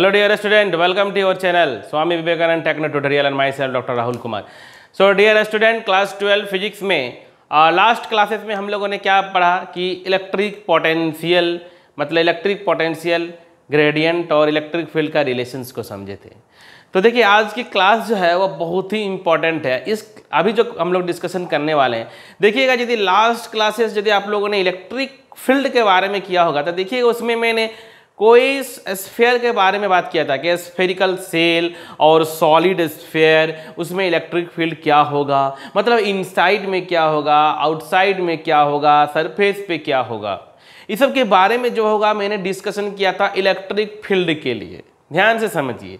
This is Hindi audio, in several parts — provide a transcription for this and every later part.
Dear student welcome to your channel Swami Vivekananda Techno Tutorial and myself doctor Rahul Kumar so dear student class 12 physics में लास्ट क्लासेस में हम लोगों ने क्या पढ़ा कि इलेक्ट्रिक पोटेंशियल मतलब इलेक्ट्रिक पोटेंशियल ग्रेडियंट और इलेक्ट्रिक फील्ड का रिलेशंस को समझे थे तो देखिए आज की क्लास जो है वो बहुत ही इंपॉर्टेंट है इस अभी जो हम लोग डिस्कशन करने वाले हैं देखिएगा यदि लास्ट क्लासेस यदि आप लोगों ने इलेक्ट्रिक फील्ड के बारे में किया होगा तो देखिएगा उसमें मैंने कोई स्फेयर के बारे में बात किया था कि स्फेरिकल सेल और सॉलिड स्फेयर उसमें इलेक्ट्रिक फील्ड क्या होगा मतलब इनसाइड में क्या होगा आउटसाइड में क्या होगा सरफेस पे क्या होगा इस सब के बारे में जो होगा मैंने डिस्कशन किया था इलेक्ट्रिक फील्ड के लिए ध्यान से समझिए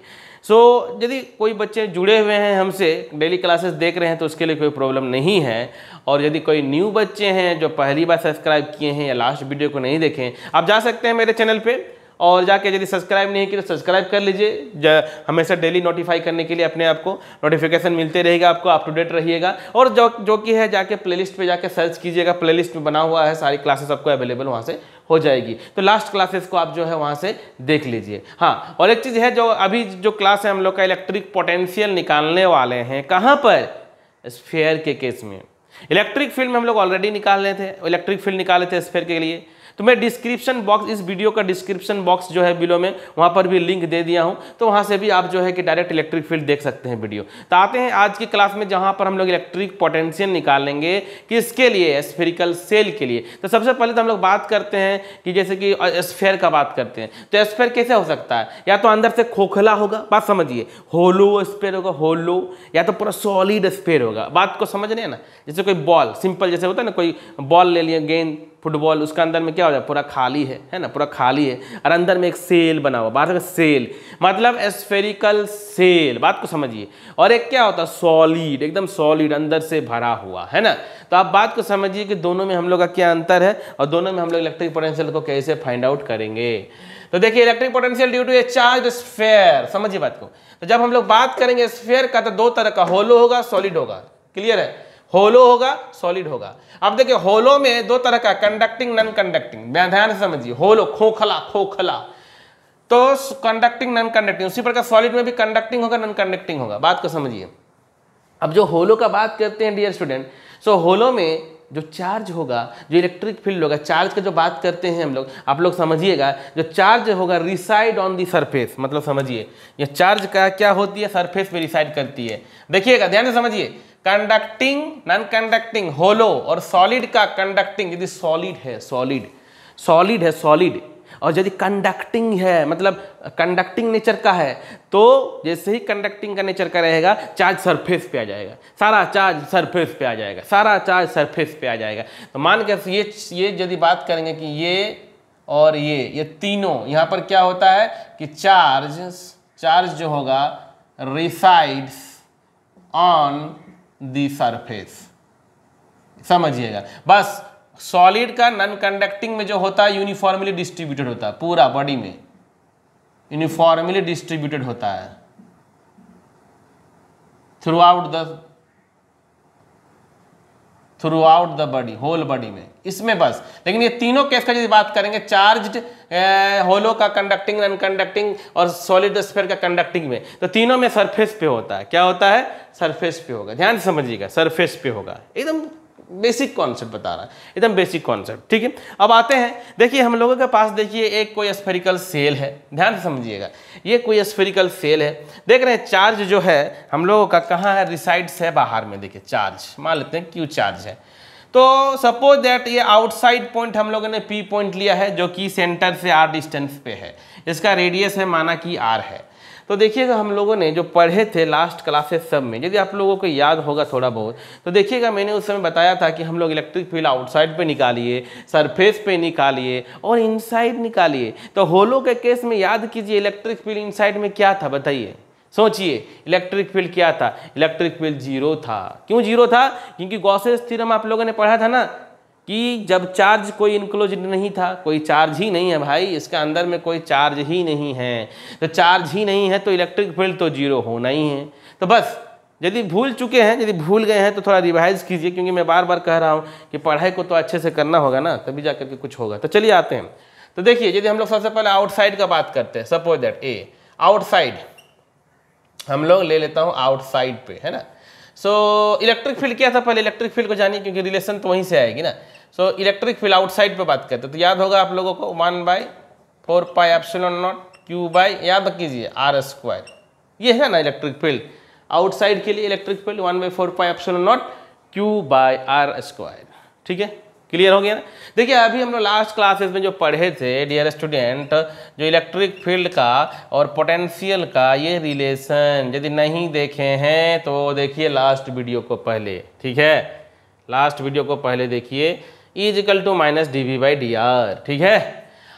सो so, यदि कोई बच्चे जुड़े हुए हैं हमसे डेली क्लासेस देख रहे हैं तो उसके लिए कोई प्रॉब्लम नहीं है और यदि कोई न्यू बच्चे हैं जो पहली बार सब्सक्राइब किए हैं या लास्ट वीडियो को नहीं देखें आप जा सकते हैं मेरे चैनल पर और जाके यदि सब्सक्राइब नहीं किया तो सब्सक्राइब कर लीजिए हमेशा डेली नोटिफाई करने के लिए अपने आप को नोटिफिकेशन मिलते रहेगा आपको अप टू डेट रहिएगा और जो जो कि है जाके प्लेलिस्ट पे जाके सर्च कीजिएगा प्लेलिस्ट में बना हुआ है सारी क्लासेस आपको अवेलेबल वहाँ से हो जाएगी तो लास्ट क्लासेस को आप जो है वहाँ से देख लीजिए हाँ और एक चीज़ है जो अभी जो क्लास है हम लोग का इलेक्ट्रिक पोटेंशियल निकालने वाले हैं कहाँ पर स्फेयर के केस में इलेक्ट्रिक फील्ड में हम लोग ऑलरेडी निकाल रहे थे इलेक्ट्रिक फील्ड निकाले थे स्फेयर के लिए तो मैं डिस्क्रिप्शन बॉक्स इस वीडियो का डिस्क्रिप्शन बॉक्स जो है बिलो में वहाँ पर भी लिंक दे दिया हूँ तो वहाँ से भी आप जो है कि डायरेक्ट इलेक्ट्रिक फील्ड देख सकते हैं वीडियो तो आते हैं आज की क्लास में जहाँ पर हम लोग इलेक्ट्रिक पोटेंशियल निकालेंगे किसके लिए स्फेरिकल सेल के लिए तो सबसे पहले तो हम लोग बात करते हैं कि जैसे कि स्फेयर का बात करते हैं तो स्फेयर कैसे हो सकता है या तो अंदर से खोखला होगा बात समझिए होलो स्पेयर होगा होलो या तो पूरा सॉलिड स्पेयर होगा बात को समझ रहे हैं ना जैसे कोई बॉल सिंपल जैसे होता है ना कोई बॉल ले लिए गेंद फुटबॉल उसके अंदर में क्या हो जाए पूरा खाली है है ना पूरा खाली है और अंदर में एक सेल बना हुआ बात सेल मतलब स्फेरिकल सेल बात को समझिए और एक क्या होता है सॉलिड एकदम सॉलिड अंदर से भरा हुआ है ना तो आप बात को समझिए कि दोनों में हम लोग का क्या अंतर है और दोनों में हम लोग इलेक्ट्रिक पोटेंशियल को कैसे फाइंड आउट करेंगे तो देखिए electric potential due to a charge sphere समझिए बात को तो जब हम लोग बात करेंगे स्फेयर का तो दो तरह का होलो होगा सॉलिड होगा क्लियर है होलो होगा सॉलिड होगा अब देखिए होलो में दो तरह का कंडक्टिंग नॉन कंडक्टिंग ध्यान से समझिए होलो खोखला खोखला तो कंडक्टिंग नॉन कंडक्टिंग उसी प्रकार सॉलिड में भी कंडक्टिंग होगा नॉन कंडक्टिंग होगा बात को समझिए अब जो होलो का बात करते हैं डियर स्टूडेंट सो होलो में जो चार्ज होगा जो इलेक्ट्रिक फील्ड होगा चार्ज का जो बात करते हैं हम लोग आप लोग समझिएगा जो चार्ज होगा रिसाइड ऑन दी सरफेस मतलब समझिए ये चार्ज का क्या होती है सरफेस पे रिसाइड करती है देखिएगा ध्यान से समझिए कंडक्टिंग नॉन कंडक्टिंग होलो और सॉलिड का कंडक्टिंग यदि सॉलिड है सॉलिड सॉलिड है सॉलिड और यदि कंडक्टिंग है मतलब कंडक्टिंग नेचर का है तो जैसे ही कंडक्टिंग का नेचर का रहेगा चार्ज सरफेस पे आ जाएगा सारा चार्ज सरफेस पे आ जाएगा सारा चार्ज सरफेस पे आ जाएगा तो मान के ये ये यदि बात करेंगे कि ये और ये ये तीनों यहाँ पर क्या होता है कि चार्ज चार्ज जो होगा रिसाइड्स ऑन दी सरफेस समझिएगा बस सॉलिड का नॉन कंडक्टिंग में जो होता है यूनिफॉर्मली डिस्ट्रीब्यूटेड होता है पूरा बॉडी में यूनिफॉर्मली डिस्ट्रीब्यूटेड होता है throughout the throughout the body whole body में इसमें बस लेकिन ये तीनों केस का यदि बात करेंगे चार्ज होलो का कंडक्टिंग कंडक्टिंग और सॉलिड स्फेयर का कंडक्टिंग में तो तीनों में सरफेस पे होता है क्या होता है सरफेस पे होगा ध्यान समझिएगा सरफेस पे होगा एकदम बेसिक कॉन्सेप्ट बता रहा है एकदम बेसिक कॉन्सेप्ट ठीक है अब आते हैं देखिए हम लोगों के पास देखिए एक कोई स्फेरिकल सेल है ध्यान से समझिएगा ये कोई स्फेरिकल सेल है देख रहे हैं चार्ज जो है हम लोगों का कहाँ है रिसाइड्स है बाहर में देखिए चार्ज मान लेते हैं क्यू चार्ज है तो सपोज दैट ये आउटसाइड पॉइंट हम लोगों ने पी पॉइंट लिया है जो कि सेंटर से आर डिस्टेंस पे है इसका रेडियस है माना कि आर है तो देखिएगा हम लोगों ने जो पढ़े थे लास्ट क्लासेस सब में यदि आप लोगों को याद होगा थोड़ा बहुत तो देखिएगा मैंने उस समय बताया था कि हम लोग इलेक्ट्रिक फील्ड आउटसाइड पे निकालिए सरफेस पे निकालिए और इनसाइड निकालिए तो होलो के केस में याद कीजिए इलेक्ट्रिक फील्ड इनसाइड में क्या था बताइए सोचिए इलेक्ट्रिक फील्ड क्या था इलेक्ट्रिक फील्ड जीरो था क्यों जीरो था क्योंकि गौसेज थीरम आप लोगों ने पढ़ा था ना कि जब चार्ज कोई इंक्लोज नहीं था कोई चार्ज ही नहीं है भाई इसके अंदर में कोई चार्ज ही नहीं है तो चार्ज ही नहीं है तो इलेक्ट्रिक फील्ड तो जीरो होना ही है तो बस यदि भूल चुके हैं यदि भूल गए हैं तो थोड़ा रिवाइज कीजिए क्योंकि मैं बार बार कह रहा हूँ कि पढ़ाई को तो अच्छे से करना होगा ना तभी जा करके कुछ होगा तो चलिए आते हैं तो देखिए यदि हम लोग सबसे पहले आउटसाइड का बात करते हैं सपोज दैट ए आउटसाइड हम लोग ले लेता हूँ आउटसाइड पे है ना सो इलेक्ट्रिक फील्ड क्या था पहले इलेक्ट्रिक फील्ड को जानिए क्योंकि रिलेशन तो वहीं से आएगी ना सो इलेक्ट्रिक फील्ड आउटसाइड पे बात करते हैं तो याद होगा आप लोगों को one by four pi epsilon naught Q by याद कीजिए आर स्क्वायर ये है ना इलेक्ट्रिक फील्ड आउटसाइड के लिए electric field one by four pi epsilon naught Q by are square ठीक है क्लियर हो गया ना देखिए अभी हम लोग लास्ट क्लासेस में जो पढ़े थे डियर स्टूडेंट जो इलेक्ट्रिक फील्ड का और पोटेंशियल का ये रिलेशन यदि नहीं देखे हैं तो देखिए लास्ट वीडियो को पहले ठीक है लास्ट वीडियो को पहले देखिए equal to minus D V by D R ठीक है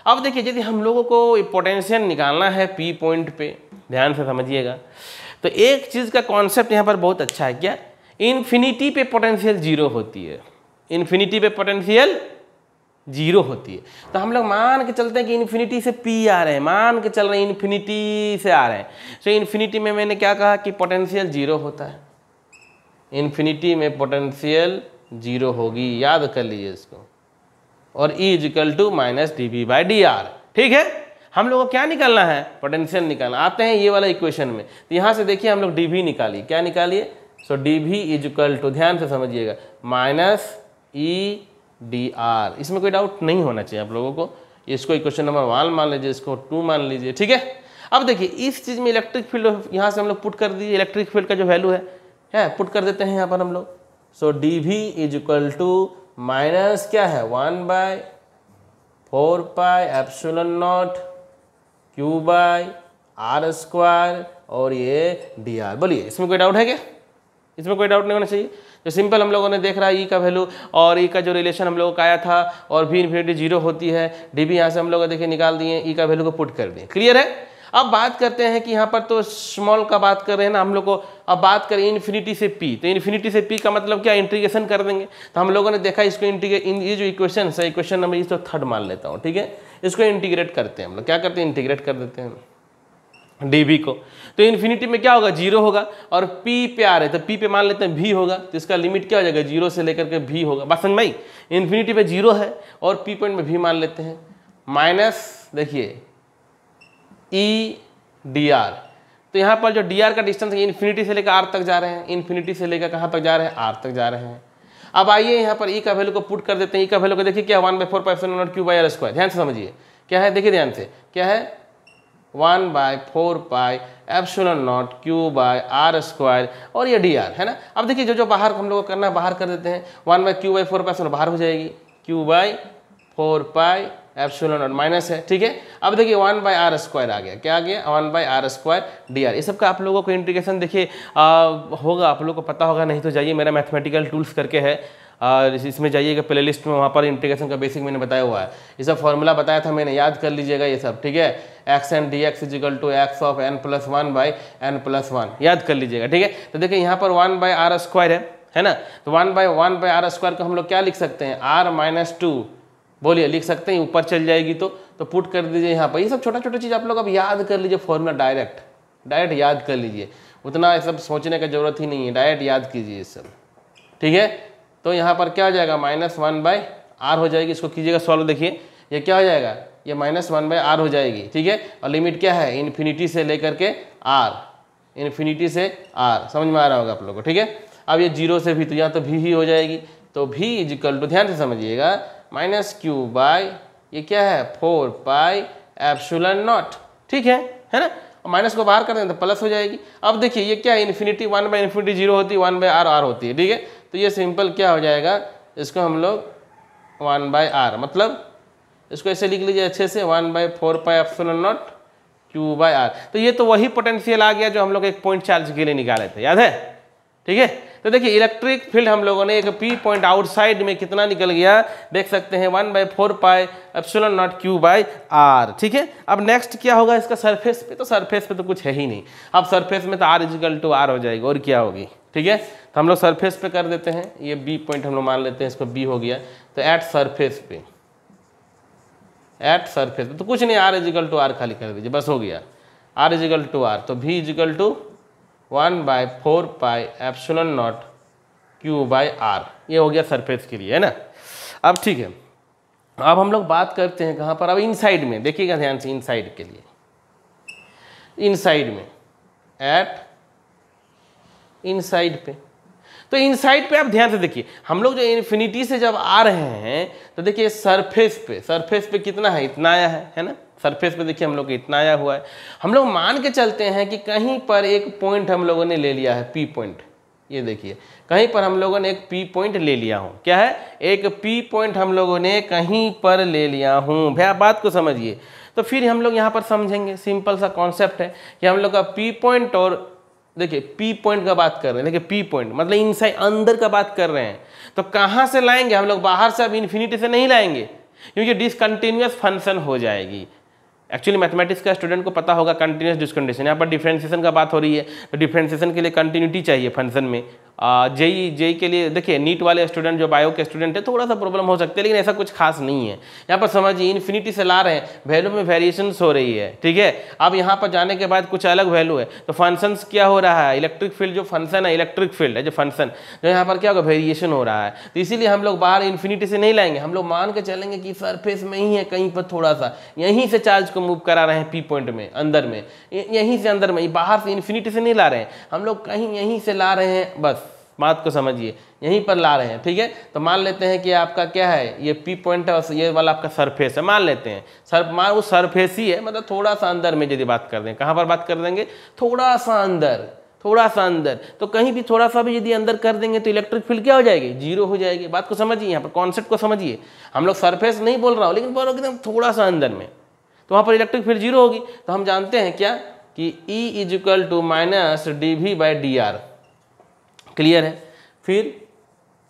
अब देखिए यदि हम लोगों को पोटेंशियल निकालना है पी पॉइंट पे ध्यान से समझिएगा तो एक चीज़ का कॉन्सेप्ट यहाँ पर बहुत अच्छा है क्या इन्फिनिटी पे पोटेंशियल जीरो होती है इन्फिनिटी पे पोटेंशियल जीरो होती है तो हम लोग मान के चलते हैं कि इन्फिनिटी से पी आ रहे हैं मान के चल रहे हैं इन्फिनिटी से आ रहे हैं सो तो इन्फिनिटी में मैंने क्या कहा कि पोटेंशियल जीरो होता है इन्फिनिटी में पोटेंशियल जीरो होगी याद कर लीजिए इसको और E equal to minus D B by D R ठीक है हम लोग को क्या निकालना है पोटेंशियल निकालना आते हैं ये वाला इक्वेशन में तो यहाँ से देखिए हम लोग डी भी निकालिए क्या निकालिए सो डी भी इजिकल टू ध्यान से समझिएगा माइनस ई डी आर इसमें कोई डाउट नहीं होना चाहिए आप लोगों को इसको इक्वेशन नंबर वन मान लीजिए इसको टू मान लीजिए ठीक है अब देखिए इस चीज़ में इलेक्ट्रिक फील्ड यहाँ से हम लोग पुट कर दीजिए इलेक्ट्रिक फील्ड का जो वैल्यू है है पुट कर देते हैं यहाँ पर हम लोग so D V is equal to minus क्या है one by four pi epsilon naught q by r square और ये डी आर बोलिए इसमें कोई डाउट है क्या इसमें कोई डाउट नहीं होना चाहिए जो सिंपल हम लोगों ने देख रहा है ई e का वैल्यू और ई e का जो रिलेशन हम लोगों का आया था और भी इन्फिनिटी जीरो होती है डी भी यहाँ से हम लोग देखिए निकाल दिए ई e का वैल्यू को पुट कर दिए क्लियर है अब बात करते हैं कि यहाँ पर तो स्मॉल का बात कर रहे हैं ना हम लोग को अब बात करें इन्फिनिटी से पी तो इन्फिनिटी से पी का मतलब क्या इंटीग्रेशन कर देंगे तो हम लोगों ने देखा इसको इंटीग्रेट इन ये जो इक्वेशन है इक्वेशन नंबर इसको थर्ड मान लेता हूँ ठीक है इसको इंटीग्रेट करते हैं हम लोग क्या करते हैं इंटीग्रेट कर देते हैं डी को तो इन्फिनिटी में क्या होगा जीरो होगा और पी पे आ रहे तो पी पे मान लेते हैं भी होगा तो इसका लिमिट क्या हो जाएगा जीरो से लेकर के भी होगा बात समझ में इन्फिनिटी पे जीरो है और पी पॉइंट में भी मान लेते हैं माइनस देखिए ई डी आर तो यहाँ पर जो डी आर का डिस्टेंस है इन्फिनिटी से लेकर आर तक जा रहे हैं इन्फिनिटी से लेकर कहाँ तक जा रहे हैं आर तक जा रहे हैं अब आइए यहाँ पर ई e का वैल्यू को पुट कर देते हैं ई e का वैल्यू को देखिए क्या one by four pi epsilon naught Q by are square ध्यान से समझिए क्या है देखिए ध्यान से क्या है one by four pi epsilon naught q by r square और ये डी आर है ना अब देखिए जो जो बाहर हम लोग को करना है बाहर कर देते हैं one by q by four pi बाहर हो जाएगी q by four pi epsilon और माइनस है ठीक है अब देखिए वन बाई आर स्क्वायर आ गया क्या आ गया one by are square d r ये सब का आप लोगों को इंटीग्रेशन देखिए होगा आप लोगों को पता होगा नहीं तो जाइए मेरा मैथमेटिकल टूल्स करके है और इसमें जाइएगा प्ले लिस्ट में वहाँ पर इंटीग्रेशन का बेसिक मैंने बताया हुआ है ये सब फॉर्मूला बताया था मैंने याद कर लीजिएगा ये सब ठीक है x n d x equal to x of n plus one by n plus one याद कर लीजिएगा ठीक है तो देखिए यहाँ पर वन बाई आर स्क्वायर है है ना तो one by one by are square को हम लोग क्या लिख सकते हैं आर माइनस टू बोलिए लिख सकते हैं ऊपर चल जाएगी तो तो पुट कर दीजिए यहाँ पर ये सब छोटा छोटा चीज़ आप लोग अब याद कर लीजिए फॉर्मूला डायरेक्ट डायरेक्ट याद कर लीजिए उतना ये सब सोचने का ज़रूरत ही नहीं है डायरेक्ट याद कीजिए ये सब ठीक है तो यहाँ पर क्या हो जाएगा माइनस वन बाई आर हो जाएगी इसको कीजिएगा सॉल्व देखिए ये क्या हो जाएगा ये माइनस वन बाई आर हो जाएगी ठीक है और लिमिट क्या है इन्फिनिटी से लेकर के आर इन्फिनिटी से आर समझ में आ रहा होगा आप लोग को ठीक है अब ये जीरो से भी तो यहाँ तो भी ही हो जाएगी तो भी इजिकल टू ध्यान से समझिएगा माइनस क्यू बाई ये क्या है फोर पाई एप्सुलन नॉट ठीक है है ना माइनस को बाहर कर दें तो प्लस हो जाएगी अब देखिए ये क्या है infinity one by infinity zero होती है वन बाई आर आर होती है ठीक है तो ये सिंपल क्या हो जाएगा इसको हम लोग वन बाई आर मतलब इसको ऐसे लिख लीजिए अच्छे से one by four pi epsilon naught Q by r तो ये तो वही पोटेंशियल आ गया जो हम लोग एक पॉइंट चार्ज के लिए निकाले थे याद है ठीक है तो देखिए इलेक्ट्रिक फील्ड हम लोगों ने एक पी पॉइंट आउटसाइड में कितना निकल गया देख सकते हैं one by four pi epsilon naught Q by r ठीक है अब नेक्स्ट क्या होगा इसका सरफेस पे तो सरफेस पे तो कुछ है ही नहीं अब सरफेस में तो आर इजिकल टू आर हो जाएगी और क्या होगी ठीक है तो हम लोग सरफेस पे कर देते हैं ये बी पॉइंट हम लोग मान लेते हैं इसको बी हो गया तो एट सरफेस पे एट सरफेस पे तो कुछ नहीं आर इजिकल टू आर खाली कर दीजिए बस हो गया आर इजिकल टू आर तो भी equal to one by four pi epsilon naught q by r ये हो गया सरफेस के लिए है ना अब ठीक है अब हम लोग बात करते हैं कहाँ पर अब इनसाइड में देखिएगा ध्यान से इनसाइड के लिए इनसाइड में एट इनसाइड पे तो साइड पे आप ध्यान से देखिए हम लोग जो इन्फिनिटी से जब आ रहे हैं तो देखिए सरफेस पे सरफेस पे कितना है इतना आया है है ना सरफेस पे देखिए हम लोग इतना आया हुआ है हम लोग मान के चलते हैं कि कहीं पर एक पॉइंट हम लोगों ने ले लिया है पी पॉइंट ये देखिए कहीं पर हम लोगों ने एक पी पॉइंट ले लिया हूँ क्या है एक पी पॉइंट हम लोगों ने कहीं पर ले लिया हूँ भैया बात को समझिए तो फिर हम लोग यहाँ पर समझेंगे सिंपल सा कॉन्सेप्ट है कि हम लोग का पी पॉइंट और देखिए पी पॉइंट का बात कर रहे हैं देखिए पी पॉइंट मतलब इनसाइड अंदर का बात कर रहे हैं तो कहाँ से लाएंगे हम लोग बाहर से अब इन्फिनिटी से नहीं लाएंगे क्योंकि डिसकंटिन्यूस फंक्शन हो जाएगी एक्चुअली मैथमेटिक्स का स्टूडेंट को पता होगा कंटिन्यूस डिस्कंडिशन यहाँ पर डिफ्रेंसिएशन का बात हो रही है तो डिफ्रेंसिएशन के लिए कंटिन्यूटी चाहिए फंक्शन में जेई जेई के लिए देखिए नीट वाले स्टूडेंट जो बायो के स्टूडेंट है थोड़ा सा प्रॉब्लम हो सकता है लेकिन ऐसा कुछ खास नहीं है यहाँ पर समझिए इन्फिनिटी से ला रहे हैं वैल्यू में वेरिएशन हो रही है ठीक है अब यहाँ पर जाने के बाद कुछ अलग वैल्यू है तो फंक्शंस क्या हो रहा है इलेक्ट्रिक फील्ड जो फंक्शन है इलेक्ट्रिक फील्ड है जो फंक्शन जो तो यहाँ पर क्या होगा वेरिएशन हो रहा है तो इसीलिए हम लोग बाहर इन्फिनिटी से नहीं लाएंगे हम लोग मान के चलेंगे कि सरफेस में ही है कहीं पर थोड़ा सा यहीं से चार्ज को मूव करा रहे हैं पी पॉइंट में अंदर में यहीं से अंदर में बाहर से इन्फिनिटी से नहीं ला रहे हैं हम लोग कहीं यहीं से ला रहे हैं बस बात को समझिए यहीं पर ला रहे हैं ठीक है तो मान लेते हैं कि आपका क्या है ये पी पॉइंट है और ये वाला आपका सरफेस है मान लेते हैं सर मान वो सरफेस ही है मतलब थोड़ा सा अंदर में यदि बात कर दें कहाँ पर बात कर देंगे थोड़ा सा अंदर थोड़ा सा अंदर तो कहीं भी थोड़ा सा भी यदि अंदर कर देंगे तो इलेक्ट्रिक फील्ड क्या हो जाएगी जीरो हो जाएगी बात को समझिए यहाँ पर कॉन्सेप्ट को समझिए हम लोग सरफेस नहीं बोल रहा हूँ लेकिन बोलो एकदम थोड़ा सा अंदर में तो वहाँ पर इलेक्ट्रिक फील्ड जीरो होगी तो हम जानते हैं क्या कि E is equal to minus D V by D r clear है फिर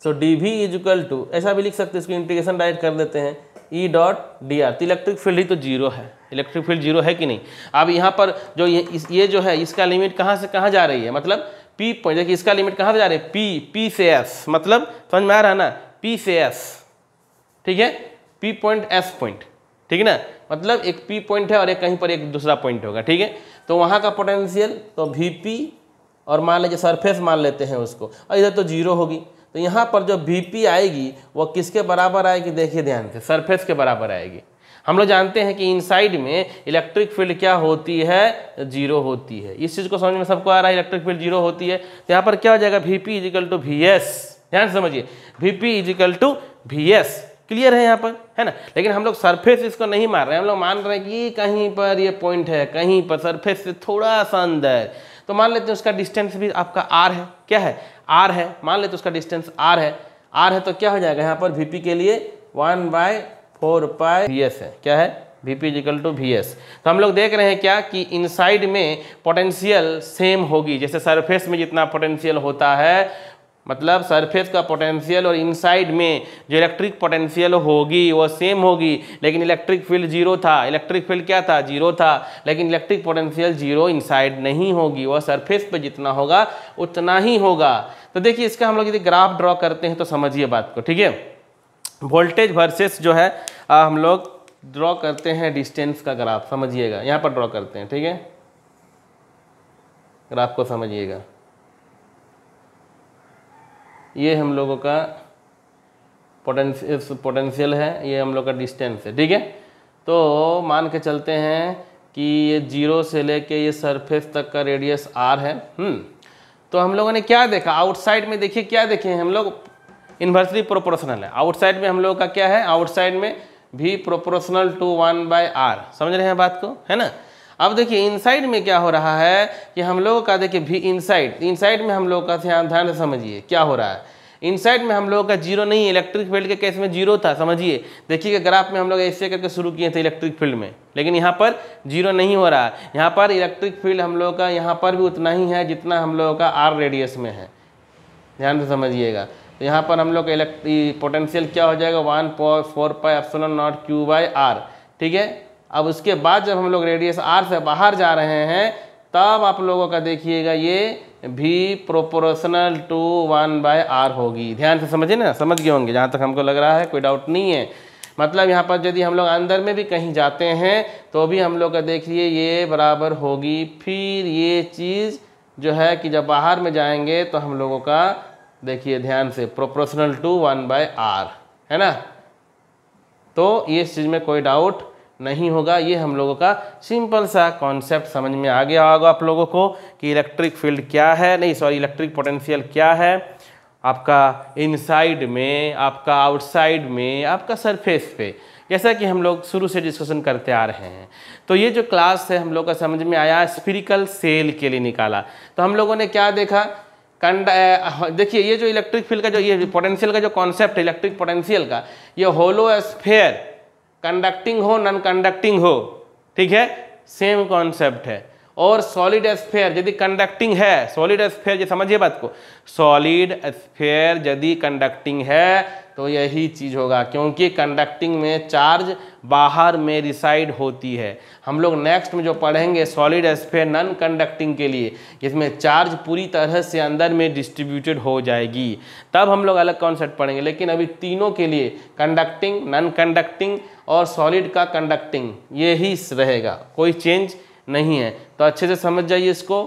so D V is equal to ऐसा भी लिख सकते हैं इसको इंटीग्रेशन डायरेक्ट कर देते हैं ई डॉट डी आर तो इलेक्ट्रिक फील्ड ही तो जीरो है इलेक्ट्रिक फील्ड जीरो है कि नहीं अब यहाँ पर जो ये इस, ये जो है इसका लिमिट कहाँ से कहाँ जा रही है मतलब पी पॉइंट देखिए इसका लिमिट कहाँ से जा रही है पी पी से एस मतलब समझ में आ रहा है ना पी से एस ठीक है पी पॉइंट एस पॉइंट ठीक है ना मतलब एक पी पॉइंट है और एक कहीं पर एक दूसरा पॉइंट होगा ठीक है तो वहाँ का पोटेंशियल तो वी पी और मान लीजिए सरफेस मान लेते हैं उसको और इधर तो जीरो होगी तो यहाँ पर जो बी आएगी वो किसके बराबर आएगी देखिए ध्यान से सरफेस के बराबर आएगी हम लोग जानते हैं कि इनसाइड में इलेक्ट्रिक फील्ड क्या होती है जीरो होती है इस चीज़ को समझ में सबको आ रहा है इलेक्ट्रिक फील्ड जीरो होती है तो यहाँ पर क्या हो जाएगा V P equal to V S ध्यान समझिए V P equal to V S clear है यहाँ पर है ना लेकिन हम लोग सरफेस इसको नहीं मार रहे हैं हम लोग मान रहे हैं कि कहीं पर ये पॉइंट है कहीं पर सरफेस से थोड़ा सा अंदर तो मान लेते हैं उसका डिस्टेंस भी आपका आर है क्या है आर है मान लेते उसका डिस्टेंस आर है आर है तो क्या हो जाएगा यहाँ पर वी के लिए वन बाय फोर पाई है क्या है V P equal to V S तो हम लोग देख रहे हैं क्या कि इनसाइड में पोटेंशियल सेम होगी जैसे सरफेस में जितना पोटेंशियल होता है मतलब सरफेस का पोटेंशियल और इनसाइड में जो इलेक्ट्रिक पोटेंशियल होगी वो सेम होगी लेकिन इलेक्ट्रिक फील्ड जीरो था इलेक्ट्रिक फील्ड क्या था जीरो था लेकिन इलेक्ट्रिक पोटेंशियल जीरो इनसाइड नहीं होगी वह सरफेस पर जितना होगा उतना ही होगा तो देखिए इसका हम लोग यदि ग्राफ ड्रॉ करते हैं तो समझिए बात को ठीक है वोल्टेज वर्सेस जो है आ, हम लोग ड्रॉ करते हैं डिस्टेंस का ग्राफ समझिएगा यहाँ पर ड्रॉ करते हैं ठीक है ग्राफ को समझिएगा ये हम लोगों का पोटेंश पोटेंशियल है ये हम लोग का डिस्टेंस है ठीक है तो मान के चलते हैं कि ये जीरो से लेके ये सरफेस तक का रेडियस आर है हम्म। तो हम लोगों ने क्या देखा आउटसाइड में देखिए क्या देखे हैं हम लोग इन्वर्सली प्रोपोर्शनल है आउटसाइड में हम लोगों का क्या है आउटसाइड में भी proportional to one by r समझ रहे हैं बात को है ना अब देखिए इनसाइड में क्या हो रहा है कि हम लोगों का देखिए भी इनसाइड इनसाइड में हम लोग का ध्यान ध्यान से समझिए क्या हो रहा है इनसाइड में हम लोगों का जीरो नहीं इलेक्ट्रिक फील्ड के केस में जीरो था समझिए देखिए ग्राफ में हम लोग ऐसे करके शुरू किए थे इलेक्ट्रिक फील्ड में लेकिन यहाँ पर जीरो नहीं हो रहा है यहाँ पर इलेक्ट्रिक फील्ड हम लोगों का यहाँ पर भी उतना ही है जितना हम लोगों का आर रेडियस में है ध्यान से समझिएगा तो यहाँ पर हम लोग का इलेक्ट्री पोटेंशियल क्या हो जाएगा one four pi epsilon naught Q by r ठीक है अब उसके बाद जब हम लोग रेडियस आर से बाहर जा रहे हैं तब आप लोगों का देखिएगा ये भी proportional to one by r होगी ध्यान से समझिए ना समझ गए होंगे जहाँ तक हमको लग रहा है कोई डाउट नहीं है मतलब यहाँ पर यदि हम लोग अंदर में भी कहीं जाते हैं तो भी हम लोग का देखिए ये बराबर होगी फिर ये चीज़ जो है कि जब बाहर में जाएंगे तो हम लोगों का देखिए ध्यान से proportional to one by r है ना तो इस चीज़ में कोई डाउट नहीं होगा ये हम लोगों का सिंपल सा कॉन्सेप्ट समझ में आ गया होगा आप लोगों को कि इलेक्ट्रिक फील्ड क्या है नहीं सॉरी इलेक्ट्रिक पोटेंशियल क्या है आपका इनसाइड में आपका आउटसाइड में आपका सरफेस पे जैसा कि हम लोग शुरू से डिस्कशन करते आ रहे हैं तो ये जो क्लास है हम लोग का समझ में आया स्पिरिकल सेल के लिए निकाला तो हम लोगों ने क्या देखा कंड देखिए ये जो इलेक्ट्रिक फील्ड का जो ये पोटेंशियल का जो कॉन्सेप्ट है इलेक्ट्रिक पोटेंशियल का ये होलो स्फेयर कंडक्टिंग हो नॉन कंडक्टिंग हो ठीक है सेम कॉन्सेप्ट है और सॉलिड स्फेयर यदि कंडक्टिंग है सॉलिड स्फेयर ये समझिए बात को सॉलिड स्फेयर यदि कंडक्टिंग है तो यही चीज़ होगा क्योंकि कंडक्टिंग में चार्ज बाहर में रिसाइड होती है हम लोग नेक्स्ट में जो पढ़ेंगे सॉलिड स्फेयर नॉन कंडक्टिंग के लिए इसमें चार्ज पूरी तरह से अंदर में डिस्ट्रीब्यूटेड हो जाएगी तब हम लोग अलग कॉन्सेप्ट पढ़ेंगे लेकिन अभी तीनों के लिए कंडक्टिंग नॉन कंडक्टिंग और सॉलिड का कंडक्टिंग ये ही रहेगा कोई चेंज नहीं है तो अच्छे से समझ जाइए इसको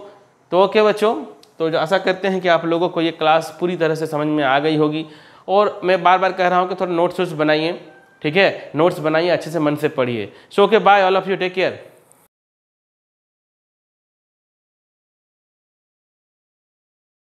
तो ओके बच्चों तो आशा करते हैं कि आप लोगों को ये क्लास पूरी तरह से समझ में आ गई होगी और मैं बार बार कह रहा हूँ कि थोड़ा नोट्स वोट्स बनाइए ठीक है नोट्स बनाइए अच्छे से मन से पढ़िए so okay bye all of you take care